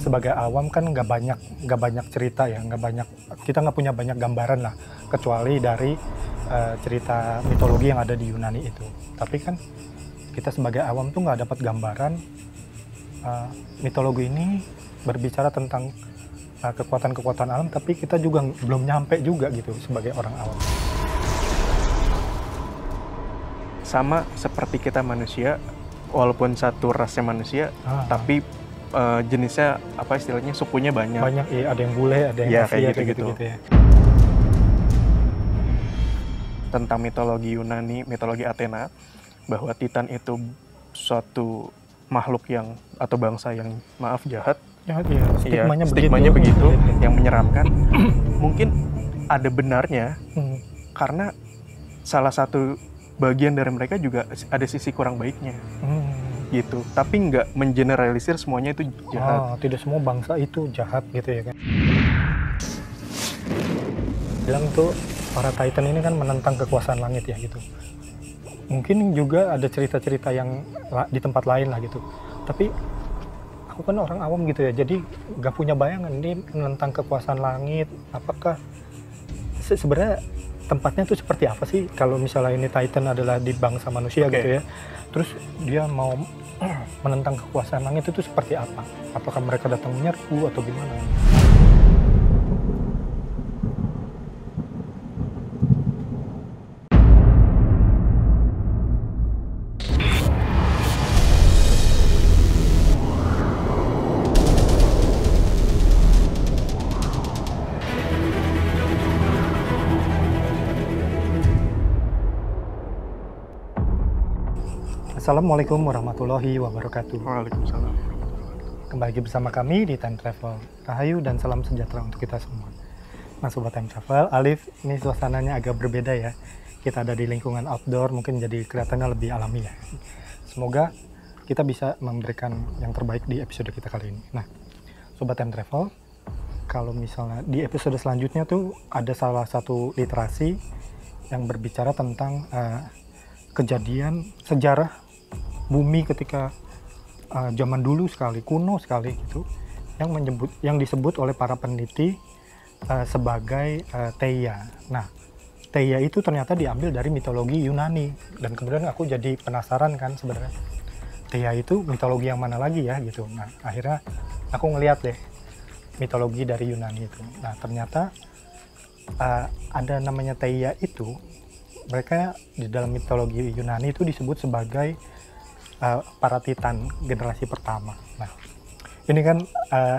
sebagai awam kan nggak banyak nggak banyak cerita ya nggak banyak kita nggak punya banyak gambaran lah kecuali dari uh, cerita mitologi yang ada di Yunani itu tapi kan kita sebagai awam tuh nggak dapat gambaran uh, mitologi ini berbicara tentang kekuatan eh, kekuatan-kekuatan alam tapi kita juga belum nyampe juga gitu sebagai orang awam sama seperti kita manusia walaupun satu rasnya manusia ah. tapi uh, jenisnya apa istilahnya sukunya banyak. Banyak ya, ada yang bule, ada yang ya, kayak gitu-gitu. Gitu, gitu, ya. Tentang mitologi Yunani, mitologi Athena, bahwa Titan itu suatu makhluk yang atau bangsa yang maaf jahat. Jahat ya. Stigmanya, ya, stigmanya begitu, begitu iya, iya. yang menyeramkan. Mungkin ada benarnya hmm. karena salah satu bagian dari mereka juga ada sisi kurang baiknya. Hmm gitu tapi nggak mengeneralisir semuanya itu jahat oh, tidak semua bangsa itu jahat gitu ya kan bilang tuh para titan ini kan menentang kekuasaan langit ya gitu mungkin juga ada cerita-cerita yang di tempat lain lah gitu tapi aku kan orang awam gitu ya jadi nggak punya bayangan ini menentang kekuasaan langit apakah se sebenarnya tempatnya tuh seperti apa sih kalau misalnya ini Titan adalah di bangsa manusia okay. gitu ya terus dia mau menentang kekuasaan langit itu seperti apa? Apakah mereka datang menyerbu atau gimana? Assalamualaikum warahmatullahi wabarakatuh. Waalaikumsalam. Kembali lagi bersama kami di Time Travel. Rahayu dan salam sejahtera untuk kita semua. Nah, Sobat Time Travel, Alif, ini suasananya agak berbeda ya. Kita ada di lingkungan outdoor, mungkin jadi kelihatannya lebih alami ya. Semoga kita bisa memberikan yang terbaik di episode kita kali ini. Nah, Sobat Time Travel, kalau misalnya di episode selanjutnya tuh ada salah satu literasi yang berbicara tentang uh, kejadian sejarah bumi ketika uh, zaman dulu sekali, kuno sekali gitu, yang menyebut, yang disebut oleh para peneliti uh, sebagai uh, Theia. Nah, Theia itu ternyata diambil dari mitologi Yunani dan kemudian aku jadi penasaran kan sebenarnya Theia itu mitologi yang mana lagi ya gitu. Nah, akhirnya aku ngeliat deh mitologi dari Yunani itu. Nah, ternyata uh, ada namanya Theia itu mereka di dalam mitologi Yunani itu disebut sebagai uh, para titan generasi pertama. Nah, ini kan uh,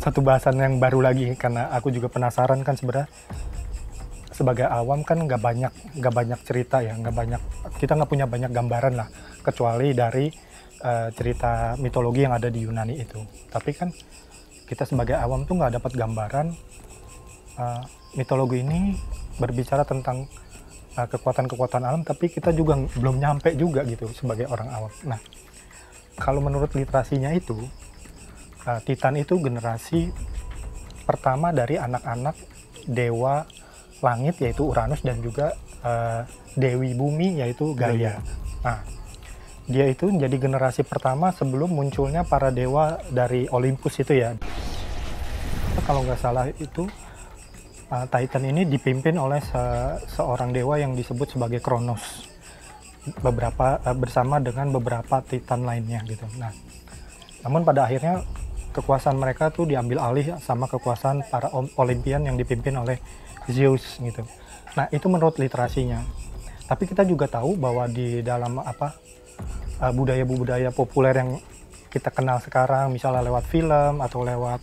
satu bahasan yang baru lagi karena aku juga penasaran kan sebenarnya sebagai awam kan nggak banyak nggak banyak cerita ya nggak banyak kita nggak punya banyak gambaran lah kecuali dari uh, cerita mitologi yang ada di Yunani itu tapi kan kita sebagai awam tuh nggak dapat gambaran uh, mitologi ini berbicara tentang Eh, kekuatan-kekuatan alam tapi kita juga belum nyampe juga gitu sebagai orang awam. Nah, kalau menurut literasinya itu eh, Titan itu generasi pertama dari anak-anak dewa langit yaitu Uranus dan juga eh, dewi bumi yaitu Gaia. Nah, dia itu menjadi generasi pertama sebelum munculnya para dewa dari Olympus itu ya. Kalau nggak salah itu uh, Titan ini dipimpin oleh se seorang dewa yang disebut sebagai Kronos beberapa uh, bersama dengan beberapa Titan lainnya gitu. Nah, namun pada akhirnya kekuasaan mereka tuh diambil alih sama kekuasaan para Olimpian yang dipimpin oleh Zeus gitu. Nah, itu menurut literasinya. Tapi kita juga tahu bahwa di dalam apa eh, budaya-budaya populer yang kita kenal sekarang, misalnya lewat film atau lewat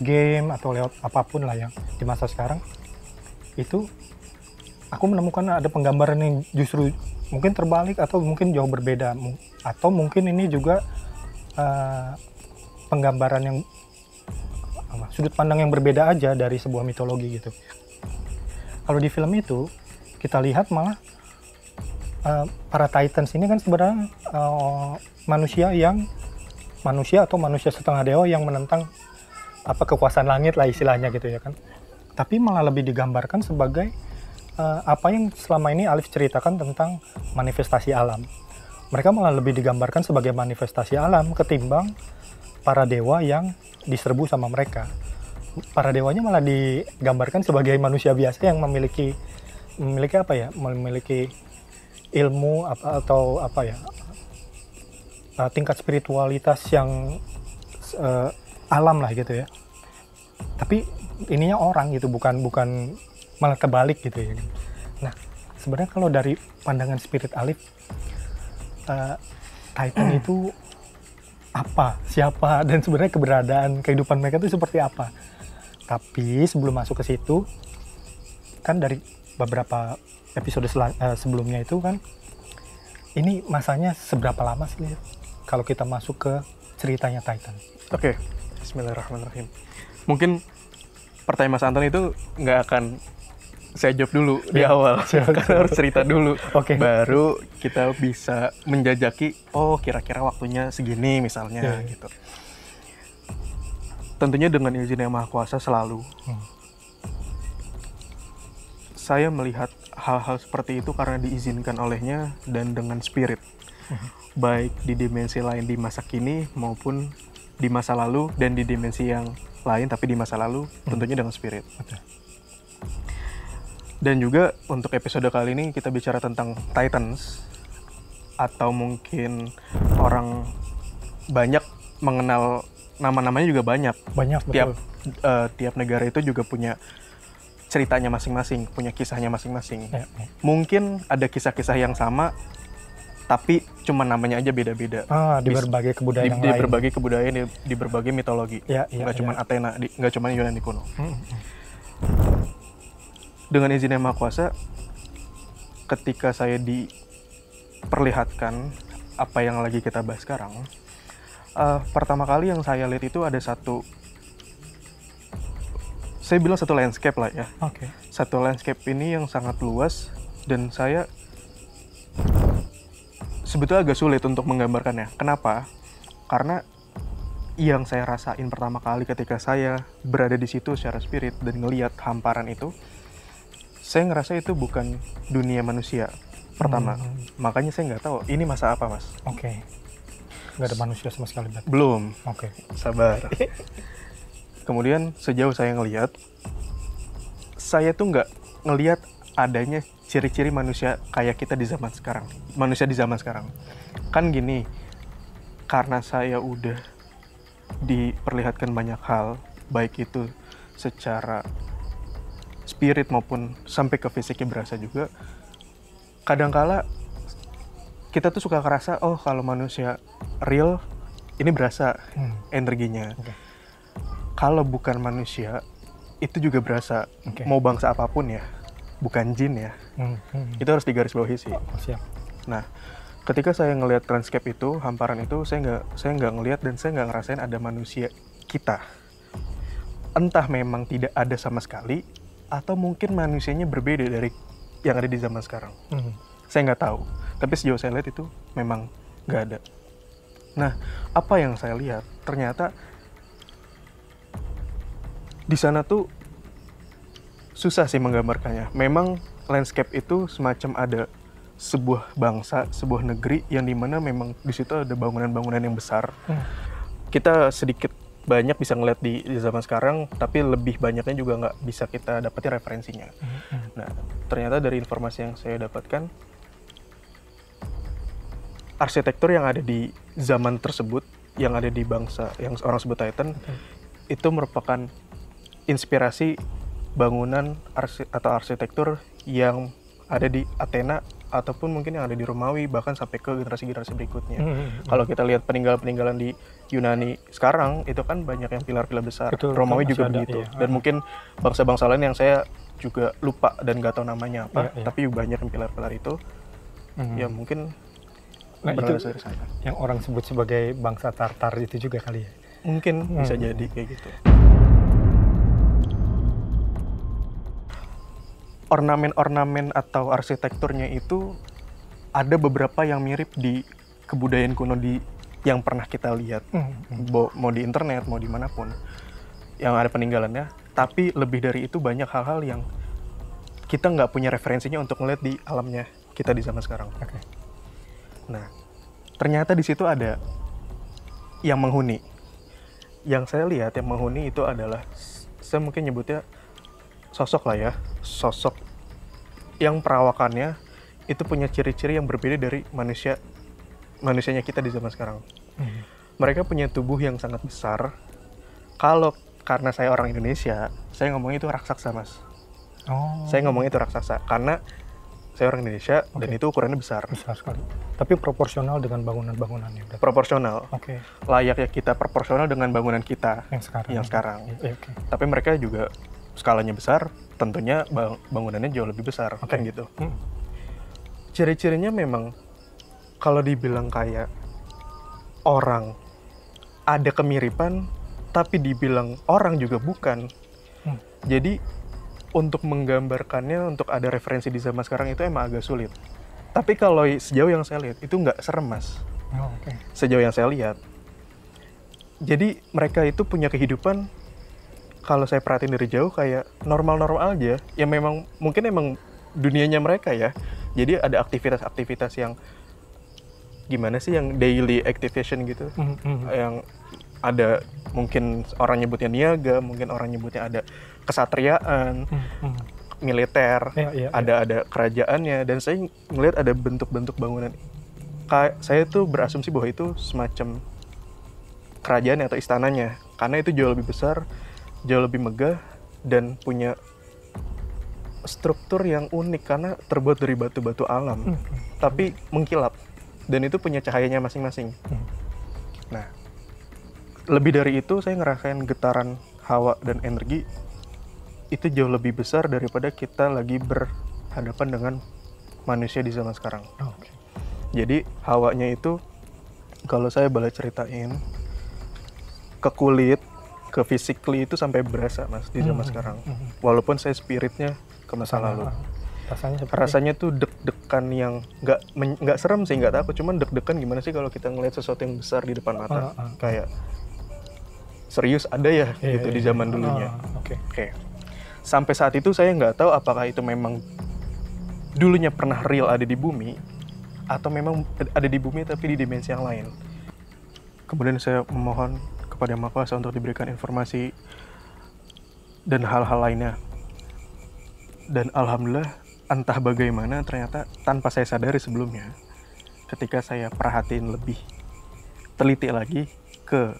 game atau lewat apapun lah yang di masa sekarang itu aku menemukan ada penggambaran yang justru mungkin terbalik atau mungkin jauh berbeda atau mungkin ini juga uh, penggambaran yang apa, sudut pandang yang berbeda aja dari sebuah mitologi gitu. Kalau di film itu kita lihat malah uh, para Titans ini kan sebenarnya uh, manusia yang manusia atau manusia setengah dewa yang menentang apa kekuasaan langit lah istilahnya gitu ya kan. Tapi malah lebih digambarkan sebagai uh, apa yang selama ini Alif ceritakan tentang manifestasi alam. Mereka malah lebih digambarkan sebagai manifestasi alam ketimbang para dewa yang diserbu sama mereka. Para dewanya malah digambarkan sebagai manusia biasa yang memiliki memiliki apa ya? memiliki ilmu apa atau apa ya? Eh, tingkat spiritualitas yang eh, alam lah gitu ya tapi ininya orang gitu bukan bukan malah terbalik gitu ya nah sebenarnya kalau dari pandangan spirit alif uh, Titan hmm. itu apa siapa dan sebenarnya keberadaan kehidupan mereka itu seperti apa tapi sebelum masuk ke situ kan dari beberapa episode uh, sebelumnya itu kan ini masanya seberapa lama sih kalau kita masuk ke ceritanya Titan oke okay. Bismillahirrahmanirrahim. Mungkin pertanyaan Mas Anton itu nggak akan saya jawab dulu ya. di iya, awal Saya karena harus cerita dulu. Oke. Okay. Baru kita bisa menjajaki oh kira-kira waktunya segini misalnya ya. gitu. Tentunya dengan izin yang Maha Kuasa selalu. Hmm. Saya melihat hal-hal seperti itu karena diizinkan olehnya dan dengan spirit. Hmm. Baik di dimensi lain di masa kini maupun di masa lalu dan di dimensi yang lain tapi di masa lalu hmm. tentunya dengan spirit. Okay. Dan juga untuk episode kali ini kita bicara tentang Titans atau mungkin orang banyak mengenal nama-namanya juga banyak. Banyak Tiap uh, tiap negara itu juga punya ceritanya masing-masing, punya kisahnya masing-masing. Ya, ya. Mungkin ada kisah-kisah yang sama tapi cuma namanya aja beda-beda. Ah, di berbagai kebudayaan di, di lain. berbagai kebudayaan di, di berbagai mitologi. Ya, ya, nggak ya. cuma Athena, di, nggak cuma Yunani kuno. Hmm, hmm, hmm. Dengan izin yang Maha Kuasa, ketika saya diperlihatkan apa yang lagi kita bahas sekarang, uh, pertama kali yang saya lihat itu ada satu saya bilang satu landscape lah ya. Oke. Okay. Satu landscape ini yang sangat luas dan saya sebetulnya agak sulit untuk menggambarkannya. Kenapa? Karena yang saya rasain pertama kali ketika saya berada di situ secara spirit dan ngeliat hamparan itu, saya ngerasa itu bukan dunia manusia pertama. Hmm. Makanya saya nggak tahu ini masa apa, Mas. Oke. Okay. Nggak ada manusia sama sekali berarti. Belum. Oke. Okay. Sabar. Kemudian sejauh saya ngeliat, saya tuh nggak ngeliat adanya ciri-ciri manusia kayak kita di zaman sekarang manusia di zaman sekarang kan gini karena saya udah diperlihatkan banyak hal baik itu secara spirit maupun sampai ke fisiknya berasa juga kadangkala kita tuh suka kerasa oh kalau manusia real ini berasa hmm. energinya okay. kalau bukan manusia itu juga berasa okay. mau bangsa apapun ya bukan jin ya Hmm, hmm. itu harus digarisbawahi sih oh, siap nah ketika saya ngelihat transkrip itu hamparan itu saya nggak saya nggak ngelihat dan saya nggak ngerasain ada manusia kita entah memang tidak ada sama sekali atau mungkin manusianya berbeda dari yang ada di zaman sekarang hmm. saya nggak tahu tapi sejauh saya lihat itu memang nggak ada nah apa yang saya lihat ternyata di sana tuh susah sih menggambarkannya memang landscape itu semacam ada sebuah bangsa, sebuah negeri yang dimana memang di situ ada bangunan-bangunan yang besar. Hmm. Kita sedikit banyak bisa ngeliat di, di zaman sekarang, tapi lebih banyaknya juga nggak bisa kita dapati referensinya. Hmm. hmm. Nah, ternyata dari informasi yang saya dapatkan, arsitektur yang ada di zaman tersebut, yang ada di bangsa yang orang sebut Titan, hmm. itu merupakan inspirasi bangunan atau arsitektur yang ada di Athena ataupun mungkin yang ada di Romawi bahkan sampai ke generasi-generasi berikutnya. Mm -hmm. Kalau kita lihat peninggalan-peninggalan di Yunani sekarang itu kan banyak yang pilar-pilar besar. Betul, Romawi juga ada, begitu. Iya. Dan hmm. mungkin bangsa-bangsa lain yang saya juga lupa dan nggak tahu namanya apa, iya, iya. tapi banyak yang pilar-pilar itu. Mm -hmm. Ya mungkin nah, itu Yang orang sebut sebagai bangsa Tartar itu juga kali ya. Mungkin -hmm. bisa jadi kayak gitu. ornamen-ornamen atau arsitekturnya itu ada beberapa yang mirip di kebudayaan kuno di yang pernah kita lihat, mm-hmm. mau di internet, mau dimanapun, yang ada peninggalannya. Tapi lebih dari itu banyak hal-hal yang kita nggak punya referensinya untuk melihat di alamnya kita di zaman sekarang. Okay. Nah, ternyata di situ ada yang menghuni. Yang saya lihat yang menghuni itu adalah, saya mungkin nyebutnya sosok lah ya, sosok yang perawakannya itu punya ciri-ciri yang berbeda dari manusia manusianya kita di zaman sekarang. Hmm. Mereka punya tubuh yang sangat besar. Kalau karena saya orang Indonesia, saya ngomong itu raksasa, Mas. Oh. Saya ngomong itu raksasa karena saya orang Indonesia okay. dan itu ukurannya besar. Besar sekali. Tapi proporsional dengan bangunan-bangunannya. Proporsional. Oke. Okay. Layaknya kita proporsional dengan bangunan kita. Yang sekarang. Yang sekarang. Iya, okay. Tapi mereka juga skalanya besar, tentunya bang bangunannya jauh lebih besar, okay. gitu. Hmm. Ciri-cirinya memang kalau dibilang kayak orang ada kemiripan, tapi dibilang orang juga bukan. Hmm. Jadi untuk menggambarkannya, untuk ada referensi di zaman sekarang itu emang agak sulit. Tapi kalau sejauh yang saya lihat itu nggak serem mas. Oh, okay. Sejauh yang saya lihat, jadi mereka itu punya kehidupan kalau saya perhatiin dari jauh kayak normal-normal aja ya memang mungkin emang dunianya mereka ya jadi ada aktivitas-aktivitas yang gimana sih yang daily activation gitu mm -hmm. yang ada mungkin orang nyebutnya niaga mungkin orang nyebutnya ada kesatriaan mm -hmm. militer yeah, yeah, ya. ada yeah. ada kerajaannya dan saya ngelihat ada bentuk-bentuk bangunan kayak saya tuh berasumsi bahwa itu semacam kerajaan atau istananya karena itu jauh lebih besar jauh lebih megah dan punya struktur yang unik karena terbuat dari batu-batu alam, hmm. tapi mengkilap dan itu punya cahayanya masing-masing. Hmm. Nah, lebih dari itu saya ngerasain getaran hawa dan energi itu jauh lebih besar daripada kita lagi berhadapan dengan manusia di zaman sekarang. Oh, okay. Jadi hawanya itu kalau saya boleh ceritain ke kulit ke physically itu sampai berasa mas di zaman hmm. sekarang. Hmm. Walaupun saya spiritnya ke masa lalu. Rasanya seperti... rasanya tuh deg-degan yang nggak nggak serem sih nggak takut, cuman deg-degan gimana sih kalau kita ngelihat sesuatu yang besar di depan mata, uh, kayak serius ada ya yeah, gitu yeah, di iya. zaman dulunya. Uh, Oke. Okay. Okay. Sampai saat itu saya nggak tahu apakah itu memang dulunya pernah real ada di bumi atau memang ada di bumi tapi di dimensi yang lain. Kemudian saya memohon kepada Yang Maha untuk diberikan informasi dan hal-hal lainnya. Dan alhamdulillah entah bagaimana ternyata tanpa saya sadari sebelumnya ketika saya perhatiin lebih teliti lagi ke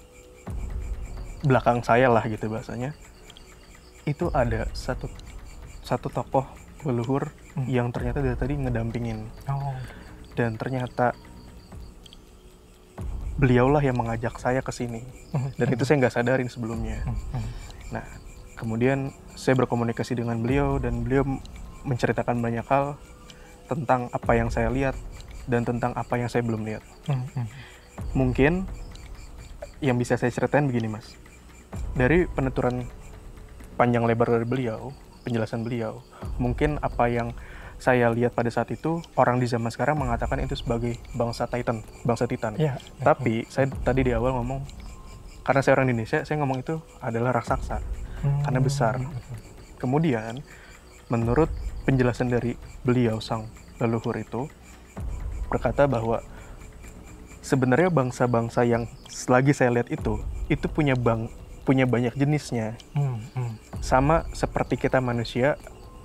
belakang saya lah gitu bahasanya itu ada satu satu tokoh leluhur hmm. yang ternyata dari tadi ngedampingin oh. dan ternyata beliaulah yang mengajak saya ke sini dan itu saya nggak sadarin sebelumnya nah kemudian saya berkomunikasi dengan beliau dan beliau menceritakan banyak hal tentang apa yang saya lihat dan tentang apa yang saya belum lihat mungkin yang bisa saya ceritain begini mas dari penuturan panjang lebar dari beliau penjelasan beliau mungkin apa yang saya lihat pada saat itu orang di zaman sekarang mengatakan itu sebagai bangsa Titan, bangsa Titan. ya, Tapi saya tadi di awal ngomong karena saya orang Indonesia, saya ngomong itu adalah raksasa hmm. karena besar. Kemudian menurut penjelasan dari beliau sang leluhur itu berkata bahwa sebenarnya bangsa-bangsa yang selagi saya lihat itu itu punya bang punya banyak jenisnya. Hmm. Hmm. Sama seperti kita manusia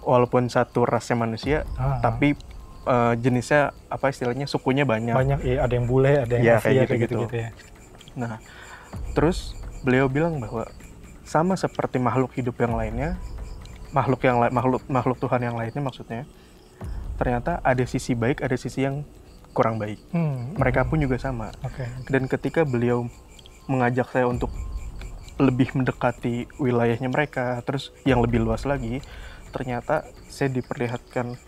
walaupun satu rasnya manusia ah. tapi uh, jenisnya apa istilahnya sukunya banyak banyak iya ada yang bule ada yang ya, kayak gitu, gitu, gitu, ya nah terus beliau bilang bahwa sama seperti makhluk hidup yang lainnya makhluk yang makhluk makhluk Tuhan yang lainnya maksudnya ternyata ada sisi baik ada sisi yang kurang baik hmm, mereka hmm. pun juga sama okay. dan ketika beliau mengajak saya untuk lebih mendekati wilayahnya mereka terus yang lebih luas lagi ternyata saya diperlihatkan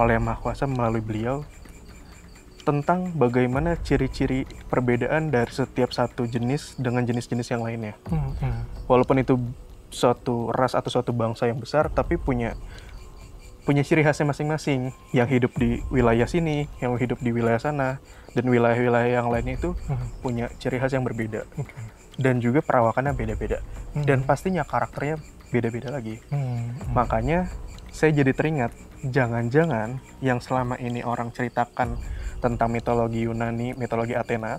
oleh Maha Kuasa melalui beliau tentang bagaimana ciri-ciri perbedaan dari setiap satu jenis dengan jenis-jenis yang lainnya. Hmm, hmm. Walaupun itu suatu ras atau suatu bangsa yang besar, tapi punya punya ciri khasnya masing-masing. Yang hidup di wilayah sini, yang hidup di wilayah sana, dan wilayah-wilayah yang lainnya itu hmm. punya ciri khas yang berbeda. Okay. Dan juga perawakannya beda-beda. Hmm. Dan pastinya karakternya beda-beda lagi. Hmm, hmm. Makanya saya jadi teringat, jangan-jangan yang selama ini orang ceritakan tentang mitologi Yunani, mitologi Athena,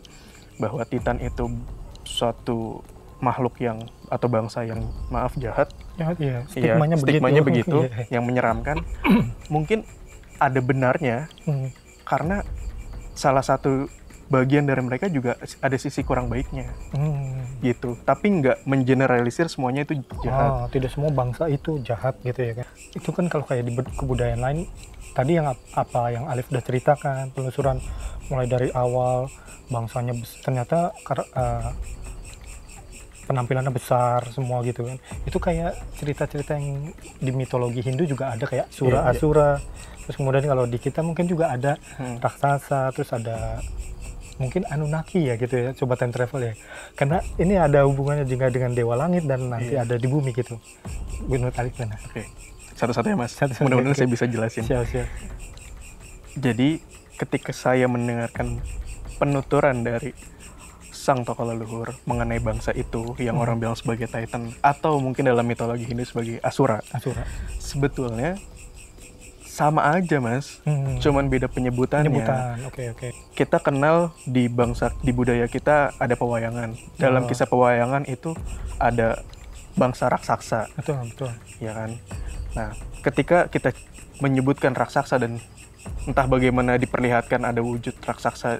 bahwa Titan itu suatu makhluk yang atau bangsa yang maaf jahat, jahat ya, stigmanya, ya, stigmanya begitu, begitu iya. yang menyeramkan, mungkin ada benarnya hmm. karena salah satu bagian dari mereka juga ada sisi kurang baiknya hmm. gitu tapi nggak mengeneralisir semuanya itu jahat oh, tidak semua bangsa itu jahat gitu ya kan itu kan kalau kayak di kebudayaan lain tadi yang apa yang Alif udah ceritakan penelusuran mulai dari awal bangsanya ternyata uh, penampilannya besar semua gitu kan itu kayak cerita-cerita yang di mitologi Hindu juga ada kayak sura yeah, iya. asura yeah. terus kemudian kalau di kita mungkin juga ada hmm. raksasa terus ada mungkin Anunnaki ya gitu ya coba time travel ya karena ini ada hubungannya juga dengan dewa langit dan nanti iya. ada di bumi gitu menurut Alif oke satu-satu ya mas mudah-mudahan okay. saya bisa jelasin siap, siap. jadi ketika saya mendengarkan penuturan dari sang tokoh leluhur mengenai bangsa itu yang hmm. orang bilang sebagai Titan atau mungkin dalam mitologi Hindu sebagai Asura. Asura. Sebetulnya sama aja mas hmm. cuman beda penyebutannya penyebutan oke okay, okay. kita kenal di bangsa di budaya kita ada pewayangan dalam oh. kisah pewayangan itu ada bangsa raksasa betul betul ya kan nah ketika kita menyebutkan raksasa dan entah bagaimana diperlihatkan ada wujud raksasa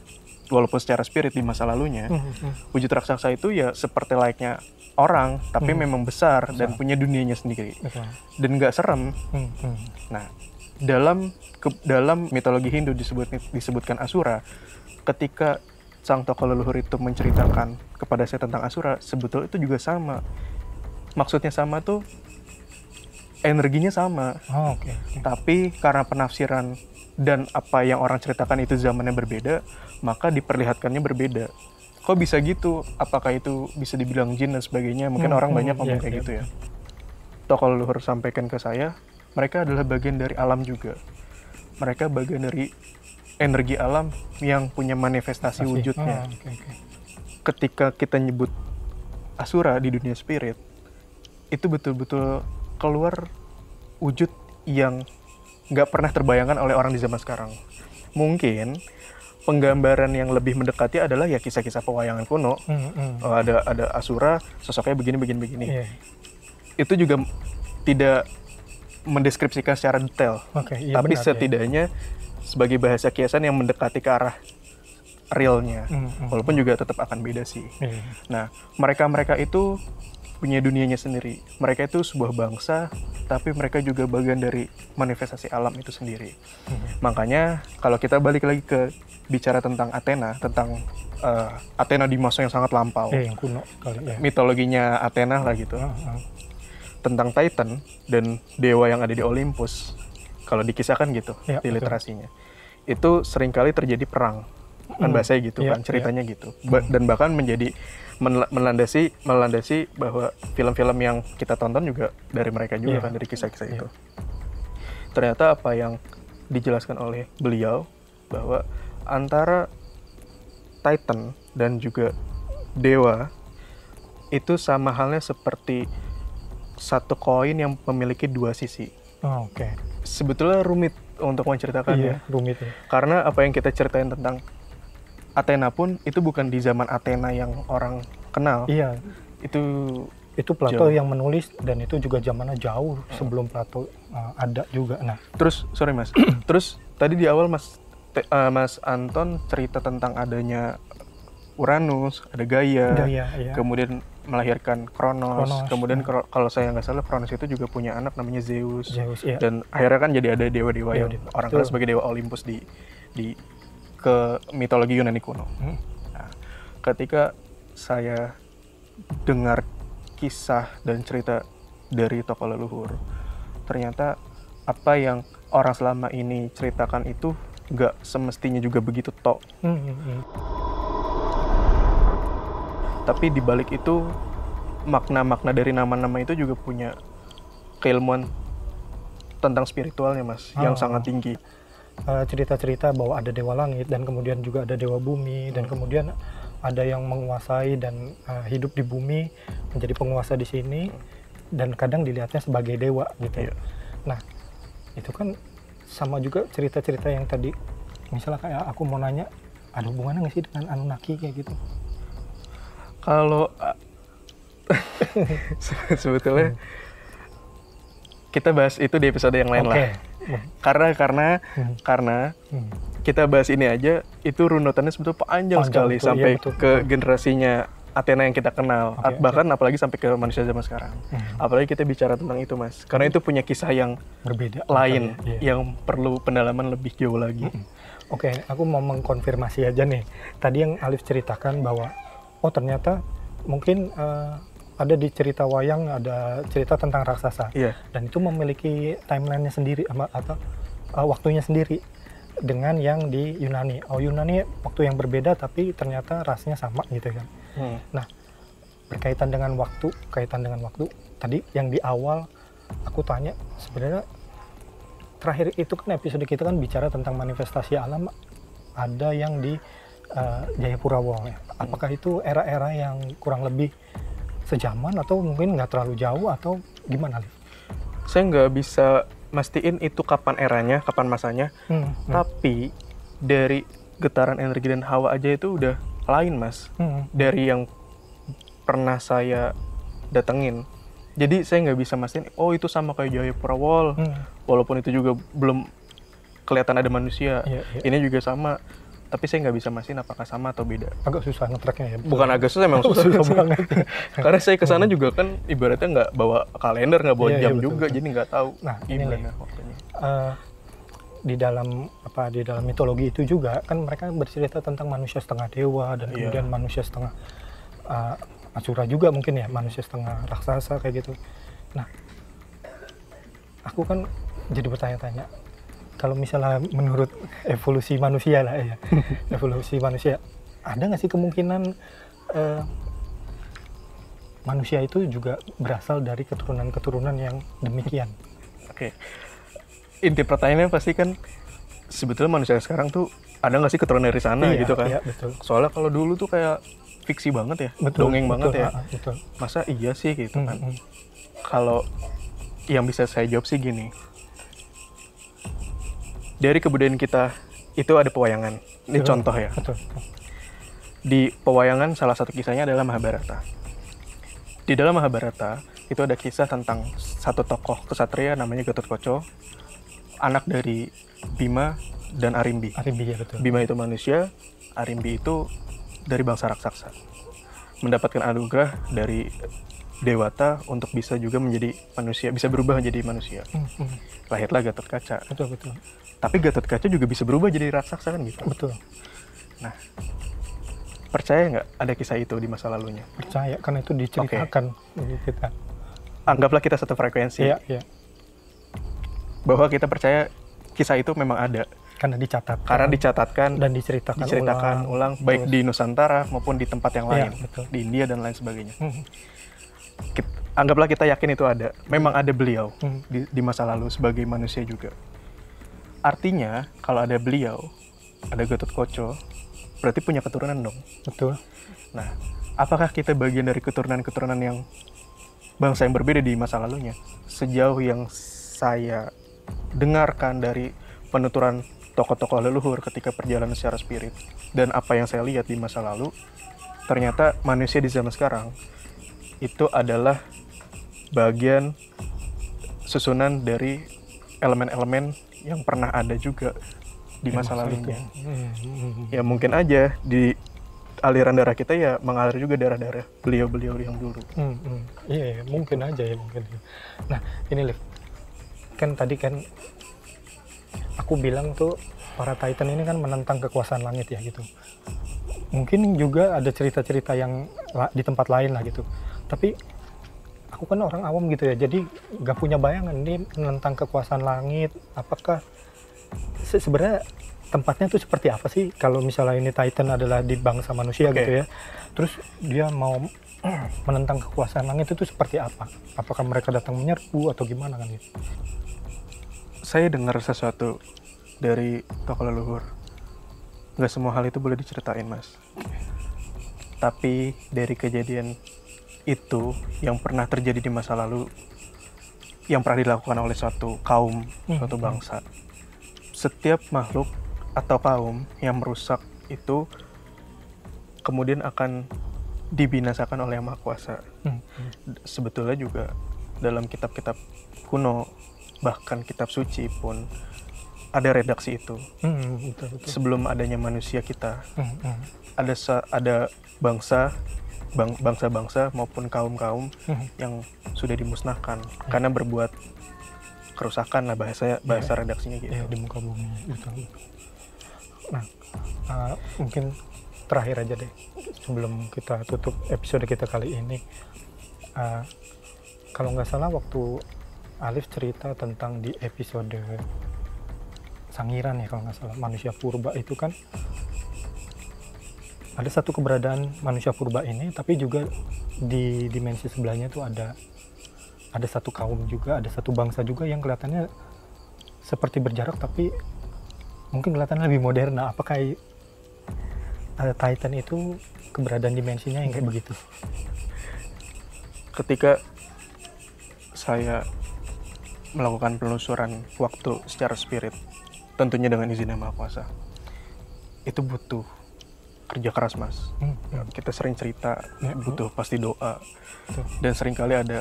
walaupun secara spirit di masa lalunya -hmm. hmm, hmm. wujud raksasa itu ya seperti layaknya orang tapi -hmm. memang besar, besar dan punya dunianya sendiri Betul. dan nggak serem mm -hmm. nah dalam ke, dalam mitologi Hindu disebut disebutkan asura ketika sang tokoh leluhur itu menceritakan kepada saya tentang asura sebetulnya itu juga sama maksudnya sama tuh energinya sama oh, okay, okay. tapi karena penafsiran dan apa yang orang ceritakan itu zamannya berbeda maka diperlihatkannya berbeda kok bisa gitu apakah itu bisa dibilang jin dan sebagainya mungkin hmm, orang hmm, banyak ngomong yeah, kayak yeah. gitu ya tokoh leluhur sampaikan ke saya mereka adalah bagian dari alam juga. Mereka bagian dari energi alam yang punya manifestasi Masih. wujudnya. Oh, ah, okay, okay. Ketika kita nyebut asura di dunia spirit, itu betul-betul keluar wujud yang nggak pernah terbayangkan oleh orang di zaman sekarang. Mungkin penggambaran yang lebih mendekati adalah ya kisah-kisah pewayangan kuno. Mm hmm. hmm. Oh, ada ada asura sosoknya begini begini begini. Yeah. Itu juga tidak mendeskripsikan secara detail. okay, iya Tapi benar, iya, iya. setidaknya ya. sebagai bahasa kiasan yang mendekati ke arah realnya. Mm -hmm. Walaupun juga tetap akan beda sih. Mm. Nah, mereka-mereka itu punya dunianya sendiri. Mereka itu sebuah bangsa, tapi mereka juga bagian dari manifestasi alam itu sendiri. Hmm. Makanya kalau kita balik lagi ke bicara tentang Athena, tentang uh, Athena di masa yang sangat lampau, eh, yang kuno kali, ya. mitologinya Athena lah gitu tentang Titan dan dewa yang ada di Olympus kalau dikisahkan gitu ya, di literasinya betul. itu seringkali terjadi perang kan bahasa hmm. bahasanya gitu ya, kan ya. ceritanya ya. gitu hmm. ba dan bahkan menjadi melandasi melandasi bahwa film-film yang kita tonton juga dari mereka juga ya. kan dari kisah-kisah ya. itu ternyata apa yang dijelaskan oleh beliau bahwa antara Titan dan juga dewa itu sama halnya seperti satu koin yang memiliki dua sisi. Oh, Oke. Okay. Sebetulnya rumit untuk menceritakan iya, ya. rumit. Ya. Karena apa yang kita ceritain tentang Athena pun itu bukan di zaman Athena yang orang kenal. Iya. Itu itu Plato jauh. yang menulis dan itu juga zamannya jauh sebelum Plato uh, ada juga. Nah, terus sorry Mas. terus tadi di awal Mas te, uh, Mas Anton cerita tentang adanya Uranus, ada Gaia, Gaia iya. kemudian melahirkan Kronos. Kronos Kemudian ya. kalau saya nggak salah Kronos itu juga punya anak namanya Zeus. Zeus iya. Dan akhirnya kan jadi ada dewa-dewa yang dewa. orang kenal sebagai dewa Olympus di di ke mitologi Yunani kuno. Hmm. Nah, ketika saya dengar kisah dan cerita dari tokoh leluhur, ternyata apa yang orang selama ini ceritakan itu nggak semestinya juga begitu tok. Hmm, hmm, hmm tapi di balik itu makna-makna dari nama-nama itu juga punya keilmuan tentang spiritualnya mas oh. yang ah. sangat tinggi eh, cerita-cerita uh, bahwa ada dewa langit dan kemudian juga ada dewa bumi dan kemudian ada yang menguasai dan uh, hidup di bumi menjadi penguasa di sini dan kadang dilihatnya sebagai dewa gitu ya nah itu kan sama juga cerita-cerita yang tadi misalnya kayak aku mau nanya ada hubungannya nggak sih dengan Anunnaki kayak gitu kalau sebetulnya kita bahas itu di episode yang lain okay. lah. Karena karena hmm. karena hmm. kita bahas ini aja itu runutannya sebetulnya panjang, panjang sekali iya, betul, sampai iya, ke betul. generasinya Athena yang kita kenal, okay, bahkan okay. apalagi sampai ke manusia zaman sekarang. Hmm. Apalagi kita bicara tentang itu, Mas. Karena itu punya kisah yang berbeda lain okay, iya. yeah. yang perlu pendalaman lebih jauh lagi. Hmm. Oke, okay, aku mau mengkonfirmasi aja nih. Tadi yang Alif ceritakan bahwa oh ternyata mungkin uh, ada di cerita wayang ada cerita tentang raksasa yeah. dan itu memiliki timelinenya sendiri atau uh, waktunya sendiri dengan yang di Yunani. Oh Yunani waktu yang berbeda tapi ternyata rasnya sama gitu kan. Hmm. Nah berkaitan dengan waktu, kaitan dengan waktu tadi yang di awal aku tanya sebenarnya terakhir itu kan episode kita kan bicara tentang manifestasi alam ada yang di uh, Jayapura Wall ya. hmm. Apakah itu era-era yang kurang lebih sejaman atau mungkin nggak terlalu jauh atau gimana? Saya nggak bisa mastiin itu kapan eranya, kapan masanya. Hmm. hmm. Tapi hmm. dari getaran energi dan hawa aja itu udah lain mas. Hmm, hmm. Dari yang pernah saya datengin. Jadi saya nggak bisa mastiin. Oh itu sama kayak Jayapura Wall. Hmm. Walaupun itu juga belum kelihatan ada manusia. Yeah, yeah. Ini juga sama tapi saya nggak bisa masin apakah sama atau beda. Agak susah ngetracknya ya. Bukan agak susah, memang susah. susah banget. Karena saya kesana juga kan ibaratnya nggak bawa kalender, nggak bawa iya, iya jam iya, betul, juga, betul. jadi nggak tahu nah, ini waktunya. Uh, di dalam apa di dalam mitologi itu juga kan mereka bercerita tentang manusia setengah dewa dan yeah. kemudian manusia setengah uh, asura juga mungkin ya manusia setengah raksasa kayak gitu. Nah, aku kan jadi bertanya-tanya kalau misalnya menurut evolusi manusia lah ya evolusi manusia ada nggak sih kemungkinan uh, manusia itu juga berasal dari keturunan-keturunan yang demikian oke okay. inti pertanyaannya pasti kan sebetulnya manusia sekarang tuh ada nggak sih keturunan dari sana iya, gitu kan iya, betul. soalnya kalau dulu tuh kayak fiksi banget ya betul, dongeng betul, banget betul, ya ah, ah, betul. masa iya sih gitu mm -hmm. kan kalau yang bisa saya jawab sih gini dari kebudayaan kita itu ada pewayangan. Ini betul, contoh ya. Betul, Di pewayangan salah satu kisahnya adalah Mahabharata. Di dalam Mahabharata itu ada kisah tentang satu tokoh kesatria namanya Gatot Koco, anak dari Bima dan Arimbi. Arimbi ya betul. Bima itu manusia, Arimbi itu dari bangsa raksasa. Mendapatkan anugerah dari dewata untuk bisa juga menjadi manusia, bisa berubah menjadi manusia. Hmm, hmm. Lahirlah Gatot Kaca. Betul betul. Tapi Gatot Kaca juga bisa berubah jadi raksasa kan gitu. Betul. Nah, percaya nggak ada kisah itu di masa lalunya? Percaya, karena itu diceritakan okay. kita. Anggaplah kita satu frekuensi. Iya, iya. Bahwa kita percaya kisah itu memang ada. Karena dicatat. Karena dicatatkan dan diceritakan, diceritakan ulang, ulang baik di Nusantara maupun di tempat yang iya, lain, ya, betul. di India dan lain sebagainya. Hmm. Kita, anggaplah kita yakin itu ada. Memang iya. ada beliau hmm. di, di masa lalu sebagai manusia juga. Artinya kalau ada beliau, ada Gatot Koco, berarti punya keturunan dong. Betul. Nah, apakah kita bagian dari keturunan-keturunan yang bangsa yang berbeda di masa lalunya? Sejauh yang saya dengarkan dari penuturan tokoh-tokoh leluhur ketika perjalanan secara spirit dan apa yang saya lihat di masa lalu ternyata manusia di zaman sekarang itu adalah bagian susunan dari elemen-elemen yang pernah ada juga di masa lalunya. Hmm. Ya mungkin aja di aliran darah kita ya mengalir juga darah-darah beliau-beliau yang dulu. Hmm, hmm. Iya, iya, gitu. mungkin aja ya mungkin. Ya. Nah, ini Liv. Kan tadi kan aku bilang tuh para titan ini kan menentang kekuasaan langit ya gitu. Mungkin juga ada cerita-cerita yang di tempat lain lah gitu. Tapi aku kan orang awam gitu ya jadi gak punya bayangan ini tentang kekuasaan langit apakah se sebenarnya tempatnya tuh seperti apa sih kalau misalnya ini Titan adalah di bangsa manusia okay. gitu ya terus dia mau menentang kekuasaan langit itu seperti apa apakah mereka datang menyerbu atau gimana kan gitu saya dengar sesuatu dari tokoh leluhur Gak semua hal itu boleh diceritain mas tapi dari kejadian itu yang pernah terjadi di masa lalu yang pernah dilakukan oleh suatu kaum, hmm. suatu bangsa. Setiap makhluk atau kaum yang merusak itu kemudian akan dibinasakan oleh Yang Maha Kuasa. Hmm. Sebetulnya juga dalam kitab-kitab kuno bahkan kitab suci pun ada redaksi itu. Hmm, betul, betul. Sebelum adanya manusia kita, hmm, hmm. ada ada bangsa bangsa-bangsa maupun kaum-kaum hmm. yang sudah dimusnahkan ya. karena berbuat kerusakan lah bahasa bahasa iya. redaksinya gitu ya, di muka bumi itu Nah, uh, mungkin terakhir aja deh sebelum kita tutup episode kita kali ini. Uh, kalau nggak salah waktu Alif cerita tentang di episode Sangiran ya kalau nggak salah manusia purba itu kan ada satu keberadaan manusia purba ini tapi juga di dimensi sebelahnya tuh ada ada satu kaum juga ada satu bangsa juga yang kelihatannya seperti berjarak tapi mungkin kelihatannya lebih modern nah apakah ada eh, Titan itu keberadaan dimensinya yang kayak begitu ketika saya melakukan penelusuran waktu secara spirit tentunya dengan izin yang maha kuasa itu butuh kerja keras mas hmm. ya, kita sering cerita ya, butuh ya. pasti doa Betul. dan kali ada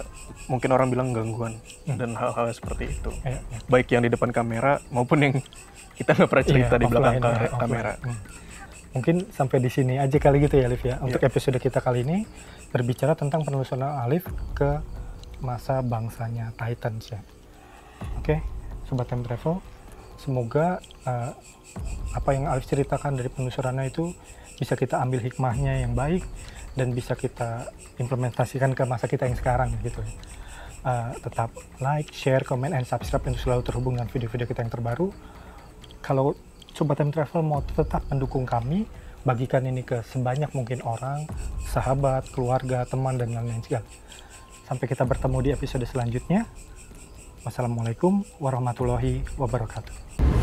mungkin orang bilang gangguan hmm. dan hal-hal seperti itu ya, ya. baik yang di depan kamera maupun yang kita nggak pernah cerita ya, di belakang ya, kamera hmm. mungkin sampai di sini aja kali gitu ya Alif ya untuk ya. episode kita kali ini berbicara tentang penelusuran Alif ke masa bangsanya Titan ya oke sobat time travel semoga uh, apa yang Alif ceritakan dari penelusurannya itu bisa kita ambil hikmahnya yang baik dan bisa kita implementasikan ke masa kita yang sekarang gitu ya. Uh, tetap like, share, comment, and subscribe untuk selalu terhubung dengan video-video kita yang terbaru. Kalau Sobat Time Travel mau tetap mendukung kami, bagikan ini ke sebanyak mungkin orang, sahabat, keluarga, teman, dan lain-lain segala. Sampai kita bertemu di episode selanjutnya. Wassalamualaikum warahmatullahi wabarakatuh.